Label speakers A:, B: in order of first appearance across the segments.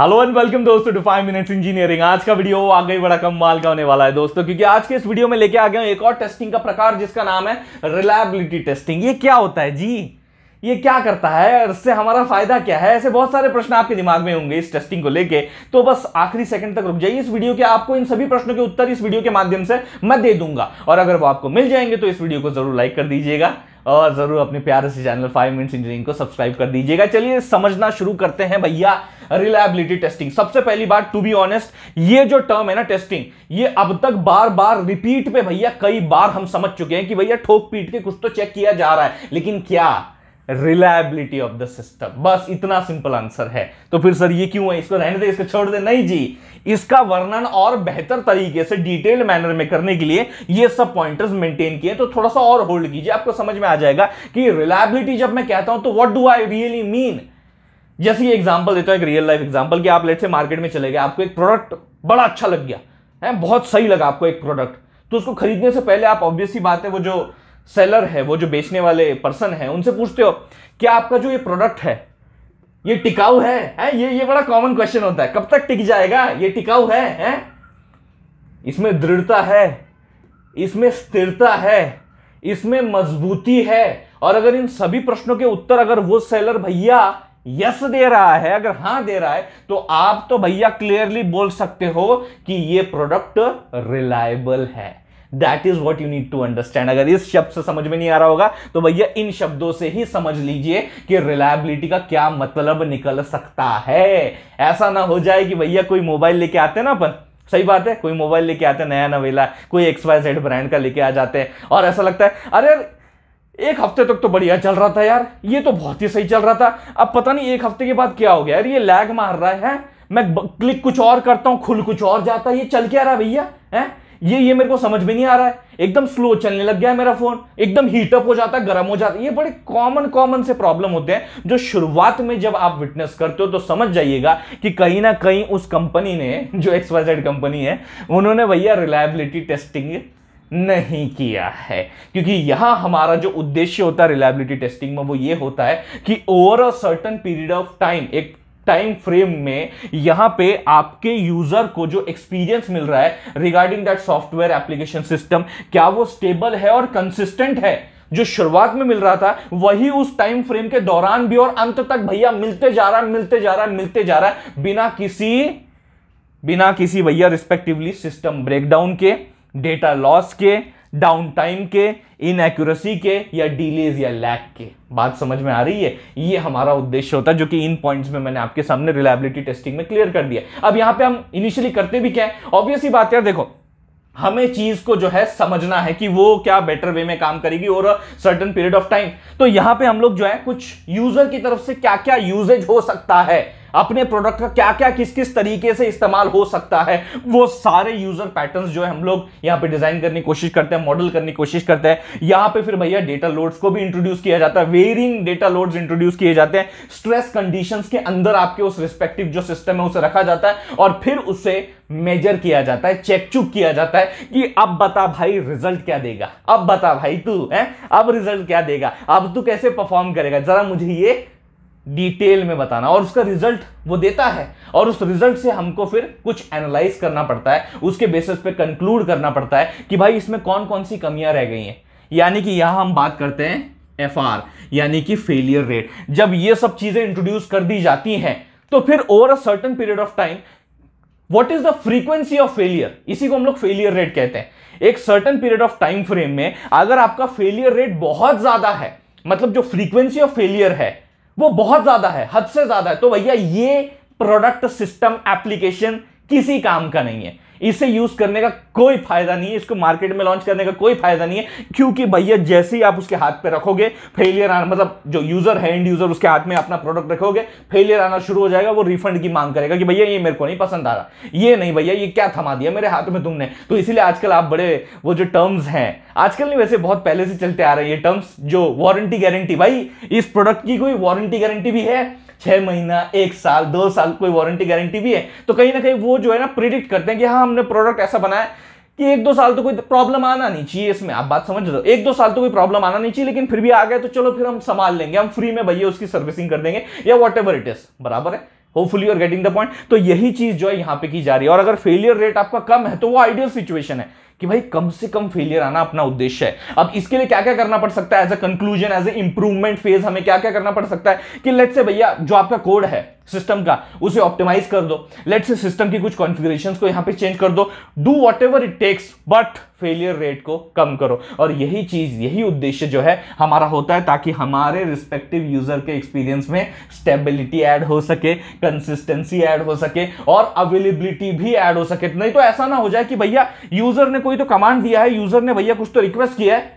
A: Hello and welcome दोस्तों to five minutes engineering आज का वीडियो आगे बड़ा कम माल का होने वाला है दोस्तों क्योंकि आज के इस वीडियो में लेके आ गया हूं एक और टेस्टिंग का प्रकार जिसका नाम है रिलायबिलिटी टेस्टिंग ये क्या होता है जी ये क्या करता है और इससे हमारा फायदा क्या है ऐसे बहुत सारे प्रश्न आपके दिमाग में होंगे इस टेस्टिंग को लेके तो बस आखिरी सेकंड तक रुक जाइए इस वीडियो के आपको इन सभी प्रश्नों के उत्तर इस वीडियो के माध्यम से मैं दे दूंगा और अगर वो आपको मिल जाएंगे तो इस वीडियो को जरूर लाइक कर दीजिएगा और ज़रूर अपने प्यारे से चैनल फाइव मिनट्स इंजीनियरिंग को सब्सक्राइब कर दीजिएगा चलिए समझना शुरू करते हैं भैया रिलायबिलिटी टेस्टिंग सबसे पहली बात टू बी ऑनेस्ट ये जो टर्म है ना टेस्टिंग ये अब तक बार बार रिपीट पे भैया कई बार हम समझ चुके हैं कि भैया ठोक पीट के कुछ तो चेक किया जा रहा है लेकिन क्या रिलायबिलिटी ऑफ द सिस्टम बस इतना सिंपल आंसर है तो फिर सर ये क्यों है इसको रहने दे इसको छोड़ दे नहीं जी इसका वर्णन और बेहतर तरीके से डिटेल मैनर में करने के लिए ये सब पॉइंटर्स मेंटेन किए तो थोड़ा सा और होल्ड कीजिए आपको समझ में आ जाएगा कि रिलायबिलिटी जब मैं कहता हूं तो what do I really mean जैसे ये एग्जाम्पल देता हूं एक रियल लाइफ एग्जाम्पल कि आप लेट से मार्केट में चले गए आपको एक प्रोडक्ट बड़ा अच्छा लग गया है बहुत सही लगा आपको एक प्रोडक्ट तो उसको खरीदने से पहले आप ऑब्वियसली बात है वो जो सेलर है वो जो बेचने वाले पर्सन है उनसे पूछते हो क्या आपका जो ये प्रोडक्ट है ये टिकाऊ है, है ये ये बड़ा कॉमन क्वेश्चन होता है कब तक टिक जाएगा ये टिकाऊ है, है? इसमें दृढ़ता है इसमें स्थिरता है इसमें मजबूती है और अगर इन सभी प्रश्नों के उत्तर अगर वो सेलर भैया यस दे रहा है अगर हाँ दे रहा है तो आप तो भैया क्लियरली बोल सकते हो कि ये प्रोडक्ट रिलायबल है that is what you need to understand अगर इस शब्द से समझ में नहीं आ रहा होगा तो भैया इन शब्दों से ही समझ लीजिए कि रिलायबिलिटी का क्या मतलब निकल सकता है ऐसा ना हो जाए कि भैया कोई मोबाइल लेके आते ना अपन सही बात है कोई मोबाइल लेके आते नया नवेला कोई एक्स वाई जेड ब्रांड का लेके आ जाते हैं और ऐसा लगता है अरे एक हफ्ते तक तो बढ़िया चल रहा था यार ये तो बहुत ही सही चल रहा था अब पता नहीं एक हफ्ते के बाद क्या हो गया यार ये लैग मार रहा है मैं क्लिक कुछ और करता हूँ खुल कुछ और जाता है ये चल क्या रहा भैया है ये ये मेरे को समझ में नहीं आ रहा है एकदम स्लो चलने लग गया है मेरा फोन एकदम हीटअप हो जाता है गर्म हो जाता है ये बड़े कॉमन कॉमन से प्रॉब्लम होते हैं जो शुरुआत में जब आप विटनेस करते हो तो समझ जाइएगा कि कहीं ना कहीं उस कंपनी ने जो एक्सवाइजेड कंपनी है उन्होंने भैया रिलायबिलिटी टेस्टिंग नहीं किया है क्योंकि यहां हमारा जो उद्देश्य होता है रिलायबिलिटी टेस्टिंग में वो ये होता है कि over a certain period of time एक टाइम फ्रेम में यहां पे आपके यूजर को जो एक्सपीरियंस मिल रहा है regarding that software application system क्या वो स्टेबल है और कंसिस्टेंट है जो शुरुआत में मिल रहा था वही उस टाइम फ्रेम के दौरान भी और अंत तक भैया मिलते जा रहा है मिलते जा रहा है मिलते जा रहा है बिना किसी बिना किसी भैया रिस्पेक्टिवली सिस्टम ब्रेकडाउन के डेटा लॉस के डाउन टाइम के इनएक्यूरेसी के या डिलेज या लैक के बात समझ में आ रही है ये हमारा उद्देश्य होता है जो कि इन पॉइंट्स में मैंने आपके सामने रिलायबिलिटी टेस्टिंग में क्लियर कर दिया अब यहां पे हम इनिशियली करते भी क्या है ऑब्वियसली बात यार देखो हमें चीज को जो है समझना है कि वो क्या बेटर वे में काम करेगी और सर्टन पीरियड ऑफ टाइम तो यहां पे हम लोग जो है कुछ यूजर की तरफ से क्या क्या यूजेज हो सकता है अपने प्रोडक्ट का क्या क्या किस किस तरीके से इस्तेमाल हो सकता है वो सारे यूजर पैटर्न जो है हम लोग यहाँ पे डिजाइन करने की कोशिश करते हैं मॉडल करने की कोशिश करते हैं यहाँ पे फिर भैया डेटा लोड्स को भी इंट्रोड्यूस किया जाता है वेरिंग डेटा लोड्स इंट्रोड्यूस किए जाते हैं स्ट्रेस कंडीशन के अंदर आपके उस रिस्पेक्टिव जो सिस्टम है उसे रखा जाता है और फिर उसे मेजर किया जाता है चेक चुक किया जाता है कि अब बता भाई रिजल्ट क्या देगा अब बता भाई तू है अब रिजल्ट क्या देगा अब तू कैसे परफॉर्म करेगा जरा मुझे ये डिटेल में बताना और उसका रिजल्ट वो देता है और उस रिजल्ट से हमको फिर कुछ एनालाइज करना पड़ता है उसके बेसिस पे कंक्लूड करना पड़ता है कि भाई इसमें कौन कौन सी कमियां रह गई हैं यानी कि यहां हम बात करते हैं एफ यानी कि फेलियर रेट जब ये सब चीजें इंट्रोड्यूस कर दी जाती हैं तो फिर over a certain period of time what is the frequency of failure इसी को हम लोग फेलियर रेट कहते हैं एक certain period of time frame में अगर आपका फेलियर रेट बहुत ज्यादा है मतलब जो फ्रीक्वेंसी ऑफ फेलियर है वो बहुत ज्यादा है हद से ज्यादा है तो भैया ये प्रोडक्ट सिस्टम एप्लीकेशन किसी काम का नहीं है इसे यूज करने का कोई फायदा नहीं है इसको मार्केट में लॉन्च करने का कोई फायदा नहीं है क्योंकि भैया जैसे ही आप उसके हाथ पे रखोगे फेलियर आना मतलब जो यूजर है एंड यूजर उसके हाथ में अपना प्रोडक्ट रखोगे फेलियर आना शुरू हो जाएगा वो रिफंड की मांग करेगा कि भैया ये मेरे को नहीं पसंद आ रहा ये नहीं भैया ये क्या थमा दिया मेरे हाथ में तुमने तो इसीलिए आजकल आप बड़े वो जो टर्म्स हैं आजकल नहीं वैसे बहुत पहले से चलते आ रहे हैं ये टर्म्स जो वारंटी गारंटी भाई इस प्रोडक्ट की कोई वारंटी गारंटी भी है छह महीना एक साल दो साल कोई वारंटी गारंटी भी है तो कहीं ना कहीं वो जो है ना प्रिडिक्ट करते हैं कि हाँ हमने प्रोडक्ट ऐसा बनाया कि एक दो साल तो कोई प्रॉब्लम आना नहीं चाहिए इसमें आप बात समझ रहे हो एक दो साल तो कोई प्रॉब्लम आना नहीं चाहिए लेकिन फिर भी आ गए तो चलो फिर हम संभाल लेंगे हम फ्री में भैया उसकी सर्विसिंग कर देंगे या वॉट एवर इट इज बराबर है होपफुली और गेटिंग द पॉइंट तो यही चीज जो है यहाँ पे की जा रही है और अगर फेलियर रेट आपका कम है तो वो आइडियल सिचुएशन है कि भाई कम से कम फेलियर आना अपना उद्देश्य है अब इसके लिए क्या क्या करना पड़ सकता है as a conclusion as a improvement phase हमें क्या क्या करना पड़ सकता है कि लेट से भैया जो आपका कोड है सिस्टम का उसे ऑप्टिमाइज कर दो लेट से सिस्टम की कुछ कॉन्फ़िगरेशन को यहां पे चेंज कर दो do whatever it takes but failure rate को कम करो और यही चीज़ यही उद्देश्य जो है हमारा होता है ताकि हमारे रिस्पेक्टिव यूज़र के एक्सपीरियंस में स्टेबिलिटी ऐड हो सके कंसिस्टेंसी ऐड हो सके और अवेलेबिलिटी भी ऐड हो सके नहीं तो ऐसा ना हो जाए कि भैया यूज़र ने कोई तो कमांड दिया है यूज़र ने भैया कुछ तो रिक्वेस्ट किया है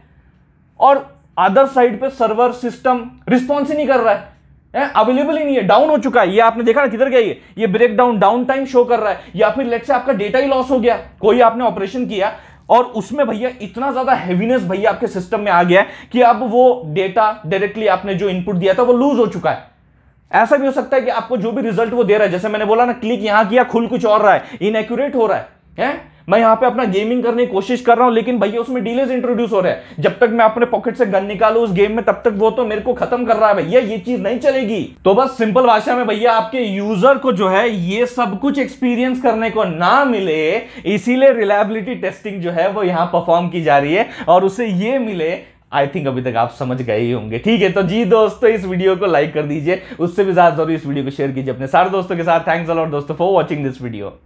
A: और अदर साइड पर सर्वर सिस्टम रिस्पॉन्स ही नहीं कर रहा है अवेलेबल ही नहीं है डाउन हो चुका है ये आपने देखा ना किधर गया ये ये break down down time show कर रहा है या फिर लेट से आपका डेटा ही लॉस हो गया कोई आपने ऑपरेशन किया और उसमें भैया इतना ज्यादा हैवीनेस भैया आपके सिस्टम में आ गया है कि अब वो डेटा डायरेक्टली आपने जो इनपुट दिया था वो लूज हो चुका है ऐसा भी हो सकता है कि आपको जो भी रिजल्ट वो दे रहा है जैसे मैंने बोला ना क्लिक यहां किया खुल कुछ और रहा है इनएक्यूरेट हो रहा है, है? मैं यहाँ पे अपना गेमिंग करने की कोशिश कर रहा हूँ लेकिन भैया उसमें डीलेज इंट्रोड्यूस हो रहा है जब तक मैं अपने पॉकेट से गन निकालू उस गेम में तब तक वो तो मेरे को खत्म कर रहा है भैया ये चीज नहीं चलेगी तो बस सिंपल भाषा में भैया आपके यूजर को जो है ये सब कुछ एक्सपीरियंस करने को ना मिले इसीलिए रिलायबिलिटी टेस्टिंग जो है वो यहाँ परफॉर्म की जा रही है और उसे ये मिले आई थिंक अभी तक आप समझ गए ही होंगे ठीक है तो जी दोस्तों इस वीडियो को लाइक कर दीजिए उससे भी ज्यादा जरूर इस वीडियो को शेयर कीजिए अपने सारे दोस्तों के साथ थैंक्स अलॉट दोस्तों फॉर वॉचिंग दिस वीडियो